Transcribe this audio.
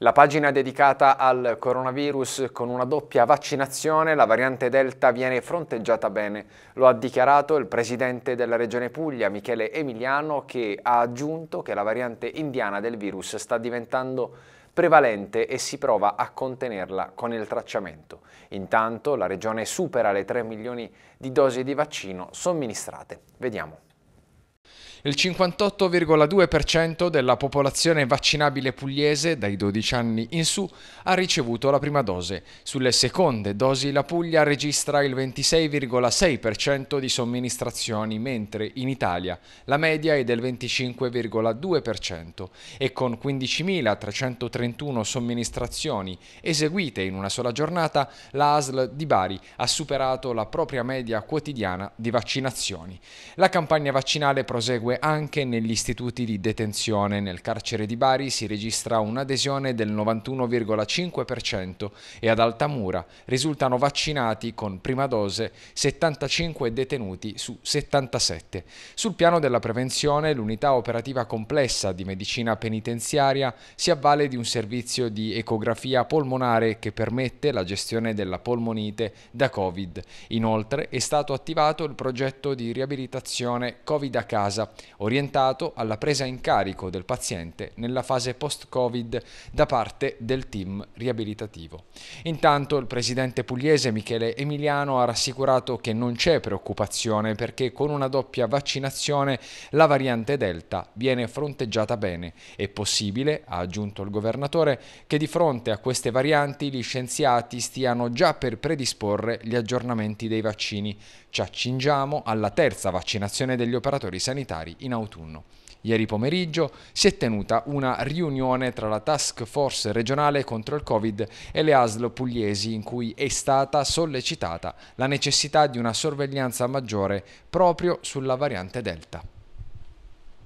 La pagina dedicata al coronavirus con una doppia vaccinazione, la variante Delta viene fronteggiata bene. Lo ha dichiarato il presidente della regione Puglia, Michele Emiliano, che ha aggiunto che la variante indiana del virus sta diventando prevalente e si prova a contenerla con il tracciamento. Intanto la regione supera le 3 milioni di dosi di vaccino somministrate. Vediamo il 58,2% della popolazione vaccinabile pugliese dai 12 anni in su ha ricevuto la prima dose. Sulle seconde dosi la Puglia registra il 26,6% di somministrazioni, mentre in Italia la media è del 25,2% e con 15.331 somministrazioni eseguite in una sola giornata la ASL di Bari ha superato la propria media quotidiana di vaccinazioni. La campagna vaccinale prosegue anche negli istituti di detenzione. Nel carcere di Bari si registra un'adesione del 91,5% e ad Altamura risultano vaccinati con prima dose 75 detenuti su 77. Sul piano della prevenzione l'unità operativa complessa di medicina penitenziaria si avvale di un servizio di ecografia polmonare che permette la gestione della polmonite da Covid. Inoltre è stato attivato il progetto di riabilitazione Covid a casa orientato alla presa in carico del paziente nella fase post-Covid da parte del team riabilitativo. Intanto il presidente pugliese Michele Emiliano ha rassicurato che non c'è preoccupazione perché con una doppia vaccinazione la variante Delta viene fronteggiata bene. È possibile, ha aggiunto il governatore, che di fronte a queste varianti gli scienziati stiano già per predisporre gli aggiornamenti dei vaccini. Ci accingiamo alla terza vaccinazione degli operatori sanitari in autunno. Ieri pomeriggio si è tenuta una riunione tra la task force regionale contro il Covid e le ASL pugliesi in cui è stata sollecitata la necessità di una sorveglianza maggiore proprio sulla variante Delta.